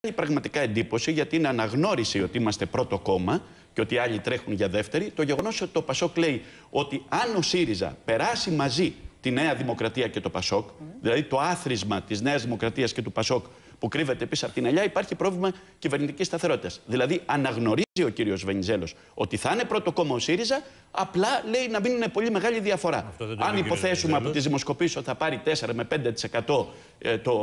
κάνει πραγματικά εντύπωση γιατί είναι αναγνώριση ότι είμαστε πρώτο κόμμα και ότι άλλοι τρέχουν για δεύτερη. Το γεγονός ότι το Πασόκ λέει ότι αν ο ΣΥΡΙΖΑ περάσει μαζί τη Νέα Δημοκρατία και το Πασόκ, δηλαδή το άθροισμα της Νέας Δημοκρατίας και του Πασόκ που κρύβεται πίσω από την ελιά, υπάρχει πρόβλημα κυβερνητικής σταθερότητας. Δηλαδή, αναγνωρίζει ο κύριος Βενιζέλος ότι θα είναι πρώτο κόμμα ο ΣΥΡΙΖΑ, απλά λέει να μην είναι πολύ μεγάλη διαφορά. Αν υποθέσουμε από τι δημοσκοπήσει ότι θα πάρει 4 με 5% ε, το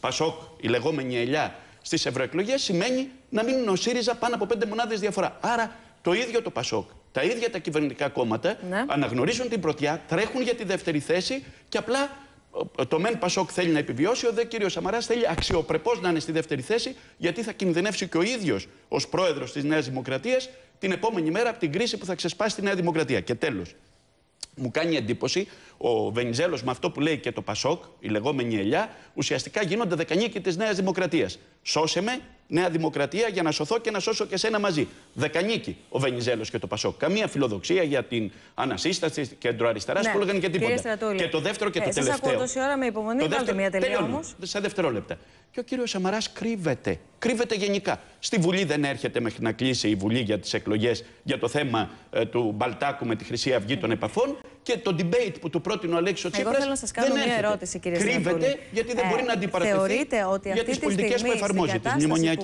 Πασόκ, η λεγόμενη ελιά στις ευρωεκλογές σημαίνει να είναι ο ΣΥΡΙΖΑ πάνω από πέντε μονάδες διαφορά. Άρα το ίδιο το ΠΑΣΟΚ, τα ίδια τα κυβερνητικά κόμματα ναι. αναγνωρίζουν την πρωτιά, τρέχουν για τη δεύτερη θέση και απλά το μεν Πασόκ θέλει να επιβιώσει, ο δε κύριος Σαμαράς θέλει αξιοπρεπώς να είναι στη δεύτερη θέση, γιατί θα κινδυνεύσει και ο ίδιος ως πρόεδρος της Νέας Δημοκρατίας την επόμενη μέρα από την κρίση που θα ξεσπάσει τη Νέα Δημοκρατία. Και τέλος, μου κάνει εντύπωση, ο Βενιζέλος με αυτό που λέει και το Πασόκ, η λεγόμενη ελιά, ουσιαστικά γίνονται δεκανίκη της Νέας Δημοκρατίας. Σώσε με, Νέα Δημοκρατία, για να σωθώ και να σώσω και σένα μαζί. Δεκανίκη ο Βενιζέλος και το Πασόκ. Καμία φιλοδοξία για την ανασύσταση κεντροαριστερά ναι. που έλεγαν και τίποτα. Και το δεύτερο και ε, το τελευταίο. Σας ακούω τόση ώρα με υπομονή, μια τελεία όμως. Σε Και ο κύριος Σαμαράς κρύβεται κρύβεται γενικά. Στη Βουλή δεν έρχεται μέχρι να κλείσει η Βουλή για τις εκλογές για το θέμα ε, του Μπαλτάκου με τη Χρυσή Αυγή των επαφών και το debate που του πρότεινε ο Τσίπρας Τσίπρα. Εγώ θέλω να σας κάνω μια ερώτηση, κύριε Κρύβεται γιατί δεν ε, μπορεί να αντιπαρατεθεί θεωρείτε ότι αυτή για τις πολιτικές που εφαρμόζει, που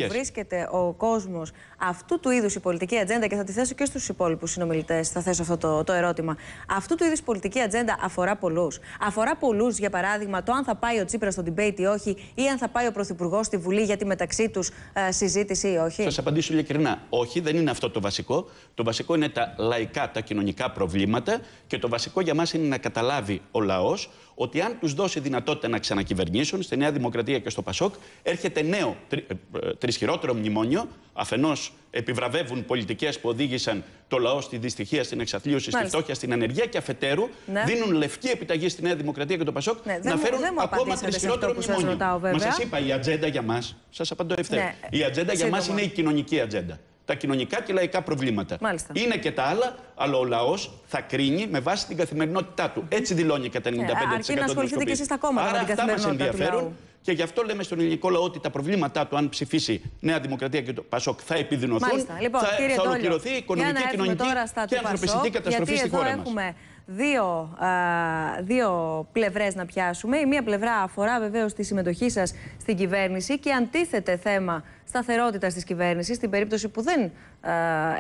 βρίσκεται ο κόσμος αυτού του είδους η πολιτική ατζέντα, και θα τη θέσω και στους υπόλοιπους συνομιλητές, θα θέσω αυτό το, το ερώτημα. Αυτού του είδους πολιτική ατζέντα αφορά πολλούς. Αφορά πολλούς, για παράδειγμα, το αν θα πάει ο Τσίπρας στο debate ή όχι, ή αν θα πάει ο Πρωθυπουργός στη Βουλή, γιατί μεταξύ τους ε, συζήτηση ή όχι. Θα σας απαντήσω ειλικρινά. Όχι, δεν είναι αυτό το βασικό. Το βασικό είναι τα λαϊκά, τα κοινωνικά προβλήματα και το βασικό για μας είναι να καταλάβει ο λαός ότι αν τους δώσει δυνατότητα να ξανακυβερνήσουν στη Νέα Δημοκρατία και στο Πασόκ, έρχεται νέο τρι, ε, ε, τρισχυρότερο μνημόνιο αφενός επιβραβεύουν πολιτικές που οδήγησαν το λαό στη δυστυχία, στην εξαθλίωση, στη φτώχεια, στην ανεργία και αφετέρου ναι. δίνουν λευκή επιταγή στη Νέα Δημοκρατία και το Πασόκ ναι, να φέρουν μου ακόμα τρισχυρότερο μνημόνιο. Μα σας είπα, η ατζέντα για μας, σας απαντώ ευθέως. Ναι, η ατζέντα για μας είναι η κοινωνική ατζέντα. Τα κοινωνικά και λαϊκά προβλήματα. Είναι και τα άλλα, αλλά ο λαός θα κρίνει με βάση την καθημερινότητά του. Έτσι δηλώνει κατά 95% ναι, ε, αρκεί να ασχοληθείτε και εσείς τα κόμματα Αυτά μας ενδιαφέρουν. Και γι' αυτό λέμε στον ελληνικό λαό ότι τα προβλήματά του, αν ψηφίσει Νέα Δημοκρατία και το Πασόκ, θα επιδεινωθούν. Μάλιστα. Λοιπόν, θα, θα ολοκληρωθεί η οικονομική, κοινωνική και ανθρωπιστική καταστροφή γιατί στη εδώ έχουμε... δύο, α, δύο πλευρές να πιάσουμε. Η μία πλευρά αφορά βεβαίως τη συμμετοχή σας στην κυβέρνηση και αντίθεται θέμα σταθερότητας της κυβέρνησης στην περίπτωση που δεν α,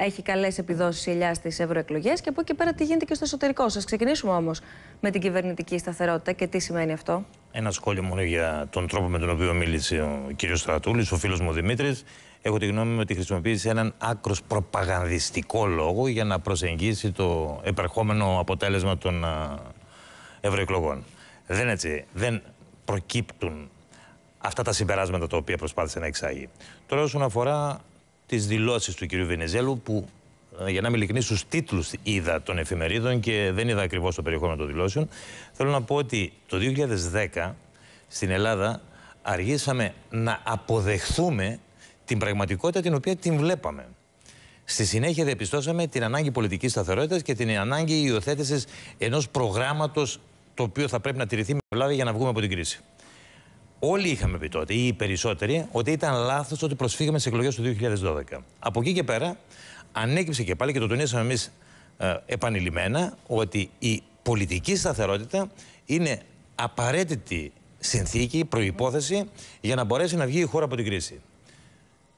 έχει καλές επιδόσεις η ελιά στις ευρωεκλογές και από εκεί πέρα τι γίνεται και στο εσωτερικό σας. Ξεκινήσουμε όμως με την κυβερνητική σταθερότητα και τι σημαίνει αυτό. Ένα σχόλιο μόνο για τον τρόπο με τον οποίο μίλησε ο κ. Στρατούλης, ο φίλος μου Δημήτρης. Έχω τη γνώμη μου ότι χρησιμοποίησε έναν άκρος προπαγανδιστικό λόγο για να προσεγγίσει το επερχόμενο αποτέλεσμα των ευρωεκλογών. Δεν έτσι. Δεν προκύπτουν αυτά τα συμπεράσματα τα οποία προσπάθησε να εξάγει. Τώρα, όσον αφορά τις δηλώσεις του κ. Βενιζέλου, που ε, για να είμαι ειλικρινής, στους τίτλους είδα των εφημερίδων και δεν είδα ακριβώς το περιεχόμενο των δηλώσεων. Θέλω να πω ότι το 2010 στην Ελλάδα αργήσαμε να αποδεχθούμε την πραγματικότητα την οποία την βλέπαμε. Στη συνέχεια διαπιστώσαμε την ανάγκη πολιτικής σταθερότητας και την ανάγκη υιοθέτησης ενός προγράμματος το οποίο θα πρέπει να τηρηθεί με βλάβη για να βγούμε από την κρίση. Όλοι είχαμε πει τότε, ή οι περισσότεροι, ότι ήταν λάθος ότι προσφύγαμε στις εκλογές του 2012. Από εκεί και πέρα ανέκυψε και πάλι και το τονίσαμε εμείς ε, επανειλημμένα ότι η πολιτική σταθερότητα είναι απαραίτητη συνθήκη, προϋπόθεση για να μπορέσει να βγει η χώρα από την κρίση.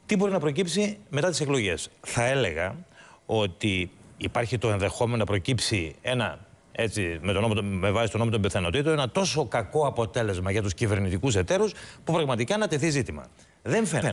Τι μπορεί να προκύψει μετά τις εκλογές. Θα έλεγα ότι υπάρχει το ενδεχόμενο να προκύψει ένα έτσι, με, τον νόμο, με βάση τον νόμο των πιθανότητων, ένα τόσο κακό αποτέλεσμα για τους κυβερνητικούς εταίρους που πραγματικά να τεθεί ζήτημα. Δεν φαίνεται.